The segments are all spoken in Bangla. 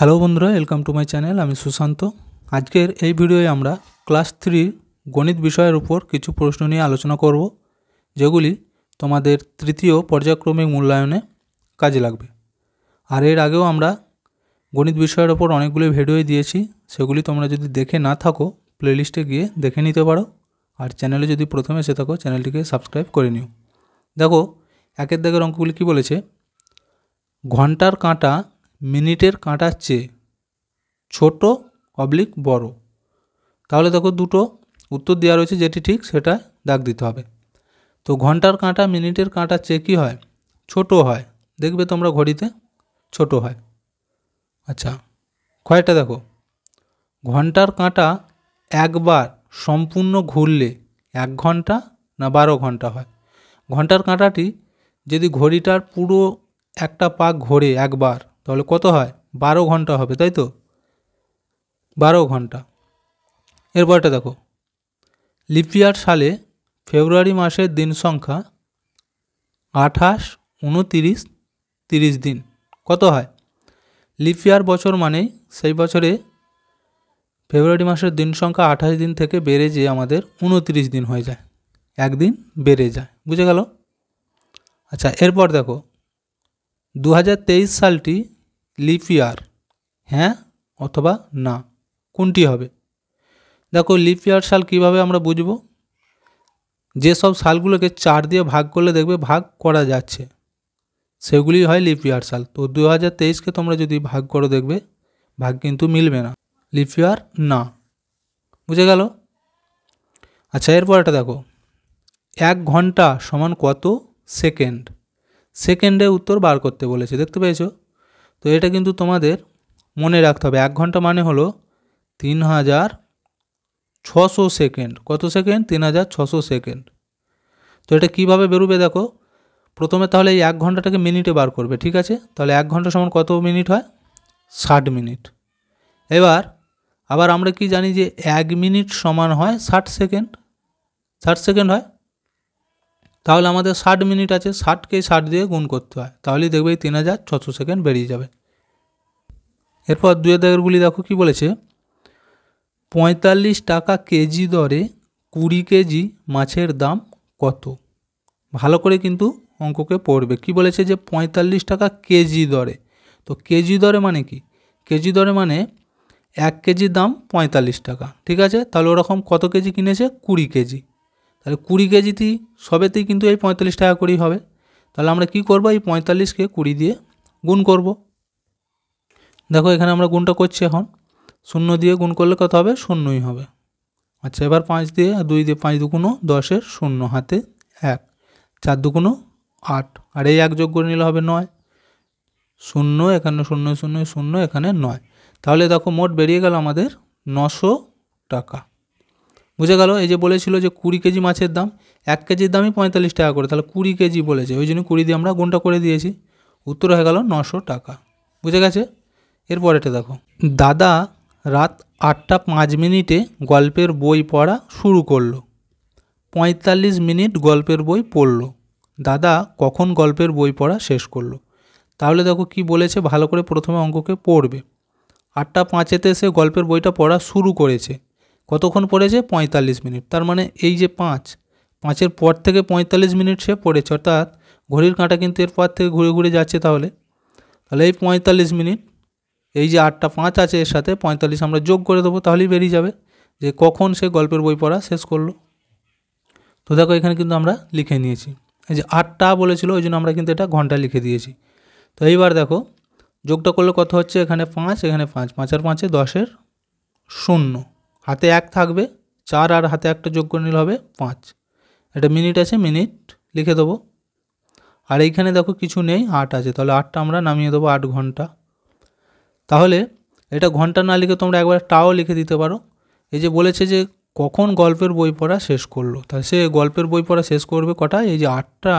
হ্যালো বন্ধুরা ওয়েলকাম টু মাই চ্যানেল আমি সুশান্ত আজকের এই ভিডিওয়ে আমরা ক্লাস থ্রির গণিত বিষয়ের উপর কিছু প্রশ্ন নিয়ে আলোচনা করব যেগুলি তোমাদের তৃতীয় পর্যায়ক্রমিক মূল্যায়নে কাজে লাগবে আর এর আগেও আমরা গণিত বিষয়ের ওপর অনেকগুলি ভিডিও দিয়েছি সেগুলি তোমরা যদি দেখে না থাকো প্লেলিস্টে গিয়ে দেখে নিতে পারো আর চ্যানেলে যদি প্রথমে এসে থাকো চ্যানেলটিকে সাবস্ক্রাইব করে নিও দেখো একের দেখের অঙ্কগুলি কি বলেছে ঘন্টার কাঁটা মিনিটের কাঁটার চেয়ে ছোট অবলিক বড় তাহলে দেখো দুটো উত্তর দেওয়া রয়েছে যেটি ঠিক সেটা দাগ দিতে হবে তো ঘন্টার কাঁটা মিনিটের কাঁটার চেয়ে কী হয় ছোট হয় দেখবে তোমরা ঘড়িতে ছোট হয় আচ্ছা কয়েকটা দেখো ঘন্টার কাঁটা একবার সম্পূর্ণ ঘুরলে এক ঘন্টা না বারো ঘন্টা হয় ঘন্টার কাঁটাটি যদি ঘড়িটার পুরো একটা পাক ঘোরে একবার তাহলে কত হয় বারো ঘন্টা হবে তাই তো বারো ঘন্টা এরপরটা দেখো লিপিয়ার সালে ফেব্রুয়ারি মাসের দিন সংখ্যা আঠাশ উনতিরিশ তিরিশ দিন কত হয় লিপিয়ার বছর মানে সেই বছরে ফেব্রুয়ারি মাসের দিন সংখ্যা আঠাশ দিন থেকে বেড়ে যেয়ে আমাদের উনতিরিশ দিন হয়ে যায় একদিন বেড়ে যায় বুঝে গেল আচ্ছা এরপর দেখো দু সালটি লিপ ইয়ার হ্যাঁ অথবা না কোনটি হবে দেখো লিপ ইয়ার সাল কিভাবে আমরা বুঝব যেসব সালগুলোকে চার দিয়ে ভাগ করলে দেখবে ভাগ করা যাচ্ছে সেগুলি হয় লিপ ইয়ার সাল তো দু হাজার তেইশকে তোমরা যদি ভাগ করো দেখবে ভাগ কিন্তু মিলবে না লিপ ইয়ার না বুঝে গেল আচ্ছা এরপর একটা দেখো এক ঘন্টা সমান কত সেকেন্ড সেকেন্ডে উত্তর বার করতে বলেছে দেখতে পেয়েছো তো এটা কিন্তু তোমাদের মনে রাখতে হবে এক ঘন্টা মানে হলো তিন হাজার ছশো সেকেন্ড কত সেকেন্ড তিন হাজার ছশো সেকেন্ড তো এটা কীভাবে বেরোবে দেখো প্রথমে তাহলে এই এক ঘন্টাটাকে মিনিটে বার করবে ঠিক আছে তাহলে এক ঘন্টা সমান কত মিনিট হয় ষাট মিনিট এবার আবার আমরা কি জানি যে এক মিনিট সমান হয় ষাট সেকেন্ড ষাট সেকেন্ড হয় তাহলে আমাদের ষাট মিনিট আছে ষাটকেই ষাট দিয়ে গুণ করতে হয় তাহলেই দেখবে এই তিন হাজার ছশো সেকেন্ড বেরিয়ে যাবে এরপর দুয়ের দাগেরগুলি দেখো কি বলেছে পঁয়তাল্লিশ টাকা কেজি দরে কুড়ি কেজি মাছের দাম কত ভালো করে কিন্তু অঙ্ককে পড়বে কি বলেছে যে পঁয়তাল্লিশ টাকা কেজি দরে তো কেজি দরে মানে কি কেজি দরে মানে এক কেজির দাম পঁয়তাল্লিশ টাকা ঠিক আছে তাহলে ওরকম কত কেজি কিনেছে কুড়ি কেজি তাহলে কুড়ি কেজিতেই সবেতেই কিন্তু এই পঁয়তাল্লিশ টাকা করেই হবে তাহলে আমরা কি করব এই পঁয়তাল্লিশকে কুড়ি দিয়ে গুণ করব দেখো এখানে আমরা গুণটা করছি এখন শূন্য দিয়ে গুণ করলে কত হবে শূন্যই হবে আচ্ছা এবার পাঁচ দিয়ে আর দুই দিয়ে পাঁচ দুগুণো দশের শূন্য হাতে এক চার দুগুণো আট আর এই এক যোগ করে নিলে হবে নয় শূন্য এখানে শূন্য শূন্য শূন্য এখানে নয় তাহলে দেখো মোট বেরিয়ে গেল আমাদের নশো টাকা বুঝে গেল এই যে বলেছিল যে কুড়ি কেজি মাছের দাম এক কেজির দামই পঁয়তাল্লিশ টাকা করে তাহলে কুড়ি কেজি বলেছে ওই জন্য কুড়ি দিয়ে আমরা গুণটা করে দিয়েছি উত্তর হয়ে গেল নশো টাকা বুঝে গেছে এরপরেটা দেখো দাদা রাত আটটা পাঁচ মিনিটে গল্পের বই পড়া শুরু করলো পঁয়তাল্লিশ মিনিট গল্পের বই পড়ল দাদা কখন গল্পের বই পড়া শেষ করলো তাহলে দেখো কি বলেছে ভালো করে প্রথমে অঙ্ককে পড়বে আটটা পাঁচেতে সে গল্পের বইটা পড়া শুরু করেছে কতক্ষণ পড়েছে পঁয়তাল্লিশ মিনিট তার মানে এই যে পাঁচ পাঁচের পর থেকে পঁয়তাল্লিশ মিনিট সে পড়েছে অর্থাৎ ঘড়ির কাঁটা কিন্তু এরপর থেকে ঘুরে ঘুরে যাচ্ছে তাহলে তাহলে এই পঁয়তাল্লিশ মিনিট এই যে আটটা পাঁচ আছে এর সাথে পঁয়তাল্লিশ আমরা যোগ করে দেবো তাহলেই বেরিয়ে যাবে যে কখন সে গল্পের বই পড়া শেষ করলো তো দেখো এখানে কিন্তু আমরা লিখে নিয়েছি এই যে আটটা বলেছিল ওই জন্য আমরা কিন্তু এটা ঘন্টা লিখে দিয়েছি তো এইবার দেখো যোগটা করলে কত হচ্ছে এখানে পাঁচ এখানে পাঁচ পাঁচ আর পাঁচে দশের শূন্য হাতে এক থাকবে চার আর হাতে একটা যোগ করে নিলে হবে পাঁচ এটা মিনিট আছে মিনিট লিখে দেবো আর এইখানে দেখো কিছু নেই আট আছে তাহলে আটটা আমরা নামিয়ে দেবো আট ঘন্টা তাহলে এটা ঘন্টা না লিখে তোমরা একবার টাও লিখে দিতে পারো এই যে বলেছে যে কখন গল্পের বই পড়া শেষ করলো তাহলে সে গল্পের বই পড়া শেষ করবে কটা এই যে আটটা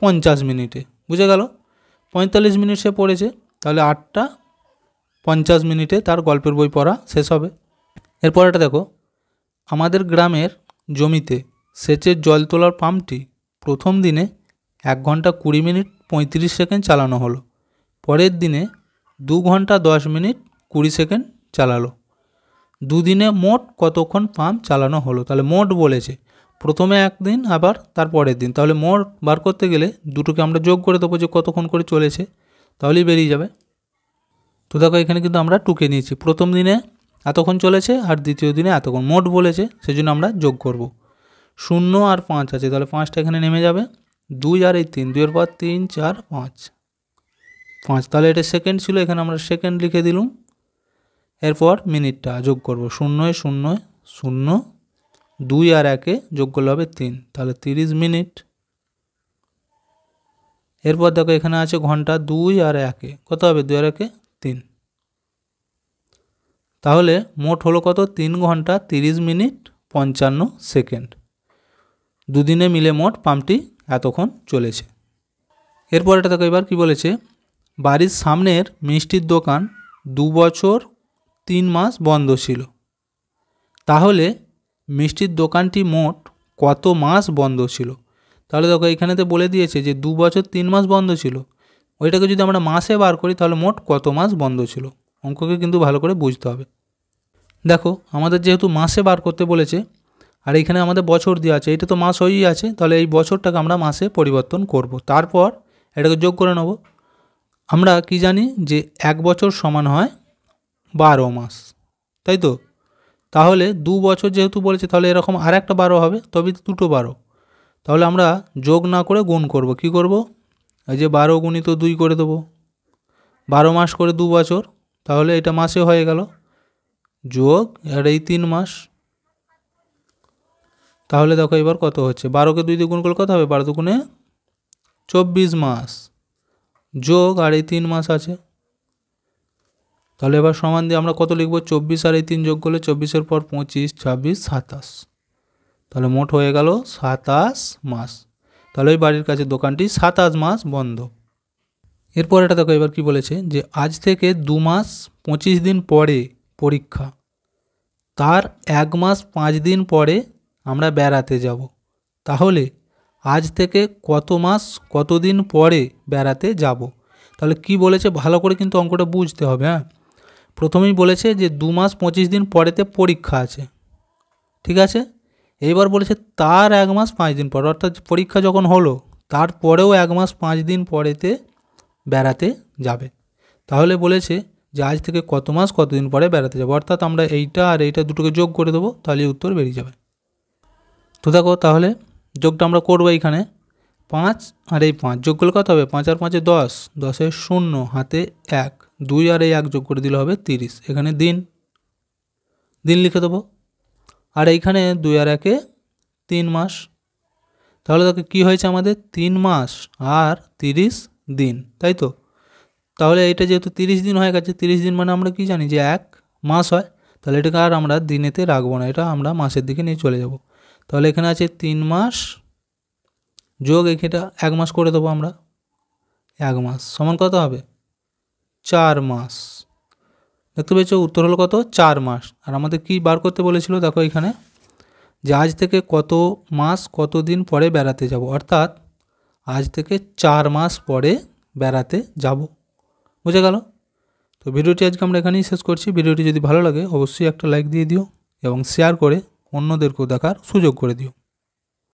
পঞ্চাশ মিনিটে বুঝে গেল পঁয়তাল্লিশ মিনিট সে পড়েছে তাহলে আটটা পঞ্চাশ মিনিটে তার গল্পের বই পড়া শেষ হবে এরপর এটা দেখো আমাদের গ্রামের জমিতে সেচের জল তোলার পাম্পটি প্রথম দিনে এক ঘন্টা কুড়ি মিনিট পঁয়ত্রিশ সেকেন্ড চালানো হলো পরের দিনে দু ঘন্টা দশ মিনিট কুড়ি সেকেন্ড চালালো দুদিনে মোট কতক্ষণ পাম্প চালানো হলো তাহলে মোট বলেছে প্রথমে একদিন আবার তার পরের দিন তাহলে মোট বার করতে গেলে দুটোকে আমরা যোগ করে দেবো যে কতক্ষণ করে চলেছে তাহলেই বেরিয়ে যাবে তো দেখো এখানে কিন্তু আমরা টুকে নিয়েছি প্রথম দিনে এতক্ষণ চলেছে আর দ্বিতীয় দিনে এতক্ষণ মোট বলেছে সেজন্য আমরা যোগ করব। শূন্য আর পাঁচ আছে তাহলে পাঁচটা এখানে নেমে যাবে দুই আর এই তিন দুইয়ের পর তিন চার পাঁচ পাঁচ তাহলে এটা সেকেন্ড ছিল এখানে আমরা সেকেন্ড লিখে দিলুম এরপর মিনিটটা যোগ করব শূন্যয় শূন্য শূন্য দুই আর একে যোগ করলে হবে তিন তাহলে তিরিশ মিনিট এরপর দেখো এখানে আছে ঘন্টা দুই আর একে কত হবে দুই আর একে তিন তাহলে মোট হলো কত তিন ঘন্টা ৩০ মিনিট পঞ্চান্ন সেকেন্ড দুদিনে মিলে মোট পাম্পটি এতক্ষণ চলেছে এরপর এটা দেখো এবার কী বলেছে বাড়ির সামনের মিষ্টির দোকান দু বছর তিন মাস বন্ধ ছিল তাহলে মিষ্টির দোকানটি মোট কত মাস বন্ধ ছিল তাহলে দেখো এখানেতে বলে দিয়েছে যে দু বছর তিন মাস বন্ধ ছিল ওইটাকে যদি আমরা মাসে বার করি তাহলে মোট কত মাস বন্ধ ছিল অঙ্ককে কিন্তু ভালো করে বুঝতে হবে দেখো আমাদের যেহেতু মাসে বার করতে বলেছে আর এখানে আমাদের বছর দেওয়া আছে এটা তো মাস হয়েই আছে তাহলে এই বছরটাকে আমরা মাসে পরিবর্তন করব। তারপর এটাকে যোগ করে নেব আমরা কি জানি যে এক বছর সমান হয় বারো মাস তাই তো তাহলে দু বছর যেহেতু বলেছে তাহলে এরকম আর একটা বারো হবে তবে দুটো বারো তাহলে আমরা যোগ না করে গুণ করব কি করব এই যে বারো গুণিত দুই করে দেবো বারো মাস করে দু বছর তাহলে এটা মাসে হয়ে গেল যোগ আর এই তিন মাস তাহলে দেখো এবার কত হচ্ছে বারোকে দুই দুগুণ করলে কত হবে বারো দুগুণে চব্বিশ মাস যোগ আর এই তিন মাস আছে তাহলে এবার সমান দিয়ে আমরা কত লিখবো চব্বিশ আর এই তিন যোগ করলে চব্বিশের পর পঁচিশ ছাব্বিশ সাতাশ তাহলে মোট হয়ে গেল সাতাশ মাস তাহলে ওই বাড়ির কাছে দোকানটি সাতাশ মাস বন্ধ এরপর এটা দেখো এবার কি বলেছে যে আজ থেকে দু মাস পঁচিশ দিন পরে পরীক্ষা তার এক মাস পাঁচ দিন পরে আমরা বেড়াতে যাব তাহলে আজ থেকে কত মাস কত দিন পরে বেড়াতে যাব তাহলে কি বলেছে ভালো করে কিন্তু অঙ্কটা বুঝতে হবে হ্যাঁ প্রথমেই বলেছে যে দু মাস পঁচিশ দিন পরেতে পরীক্ষা আছে ঠিক আছে এইবার বলেছে তার এক মাস পাঁচ দিন পর অর্থাৎ পরীক্ষা যখন হলো তারপরেও এক মাস পাঁচ দিন পরেতে বেড়াতে যাবে তাহলে বলেছে যে আজ থেকে কত মাস কতদিন পরে বেড়াতে যাবে অর্থাৎ আমরা এইটা আর এইটা দুটোকে যোগ করে দেবো তাহলে উত্তর বেরিয়ে যাবে তো দেখো তাহলে যোগটা আমরা করবো এইখানে পাঁচ আর এই পাঁচ যোগ করলে কত হবে পাঁচ আর পাঁচে দশ দশে শূন্য হাতে এক দুই আর এই এক যোগ করে দিলে হবে তিরিশ এখানে দিন দিন লিখে দেবো আর এইখানে দুই আর একে তিন মাস তাহলে তাকে কী হয়েছে আমাদের তিন মাস আর তিরিশ দিন তাই তো তাহলে এটা যেহেতু তিরিশ দিন হয়ে গেছে তিরিশ দিন মানে আমরা কি জানি যে এক মাস হয় তাহলে এটাকে আর আমরা দিনেতে রাখবো না এটা আমরা মাসের দিকে নিয়ে চলে যাব তাহলে এখানে আছে তিন মাস যোগ এখানটা এক মাস করে দেবো আমরা এক মাস সমান কত হবে চার মাস দেখতে পেয়েছ উত্তর হলো কত চার মাস আর আমাদের কি বার করতে বলেছিল দেখো এখানে যে আজ থেকে কত মাস কত দিন পরে বেড়াতে যাব অর্থাৎ আজ থেকে চার মাস পরে বেড়াতে যাব বুঝে গেল তো ভিডিওটি আজকে আমরা এখানেই শেষ করছি ভিডিওটি যদি ভালো লাগে অবশ্যই একটা লাইক দিয়ে দিও এবং শেয়ার করে অন্যদেরকেও দেখার সুযোগ করে দিও